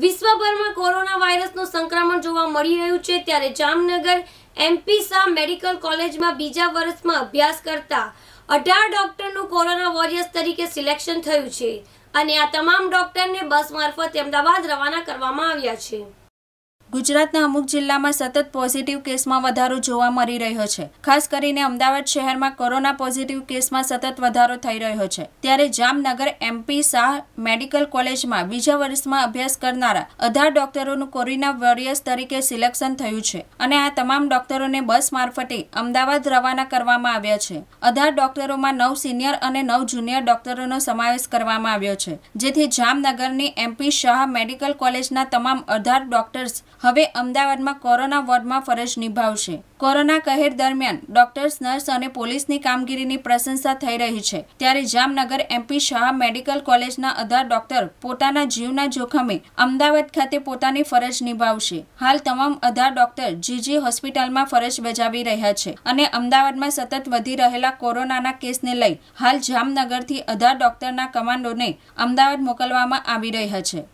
વિશ્વભરમાં કોરોના વાયરસનું સંક્રમણ જોવા મળી રહ્યું છે ત્યારે જામનગર એમપી શાહ મેડિકલ કોલેજમાં બીજા વર્ષમાં અભ્યાસ કરતા અઢાર ડોક્ટરનું કોરોના વોરિયર્સ તરીકે સિલેક્શન થયું છે અને આ તમામ ડોક્ટરને બસ મારફત અમદાવાદ રવાના કરવામાં આવ્યા છે ગુજરાતના અમુક જિલ્લામાં સતત પોઝિટિવ કેસમાં વધારો જોવા મળી રહ્યો છે ખાસ કરીને અમદાવાદ શહેરમાં કોરોના પોઝિટિવ કેસમાં સતત વધારો થઈ રહ્યો છે ત્યારે જામનગર એમપી શાહ મેડિકલ કોલેજમાં બીજા વર્ષમાં અભ્યાસ કરનારા અઢાર ડોક્ટરોનું કોરોના વોરિયર્સ તરીકે સિલેક્શન થયું છે અને આ તમામ ડોક્ટરોને બસ મારફતે અમદાવાદ રવાના કરવામાં આવ્યા છે અઢાર ડોક્ટરોમાં નવ સિનિયર અને નવ જુનિયર ડોક્ટરોનો સમાવેશ કરવામાં આવ્યો છે જેથી જામનગરની એમપી શાહ મેડિકલ કોલેજના તમામ અઢાર ડોક્ટર્સ હવે અમદાવાદમાં કોરોના વોર્ડમાં ફરજ નિભાવશે કોરોના કહેર દરમિયાન ડોક્ટર્સ નર્સ અને પોલીસની કામગીરીની પ્રશંસા થઈ રહી છે ત્યારે જામનગર એમપી શાહ મેડિકલ કોલેજના અધાર ડોક્ટર પોતાના જીવના જોખમે અમદાવાદ ખાતે પોતાની ફરજ નિભાવશે હાલ તમામ અધાર ડોક્ટર જીજી હોસ્પિટલમાં ફરજ બજાવી રહ્યા છે અને અમદાવાદમાં સતત વધી રહેલા કોરોનાના કેસને લઈ હાલ જામનગરથી અધાર ડોક્ટરના કમાન્ડોને અમદાવાદ મોકલવામાં આવી રહ્યા છે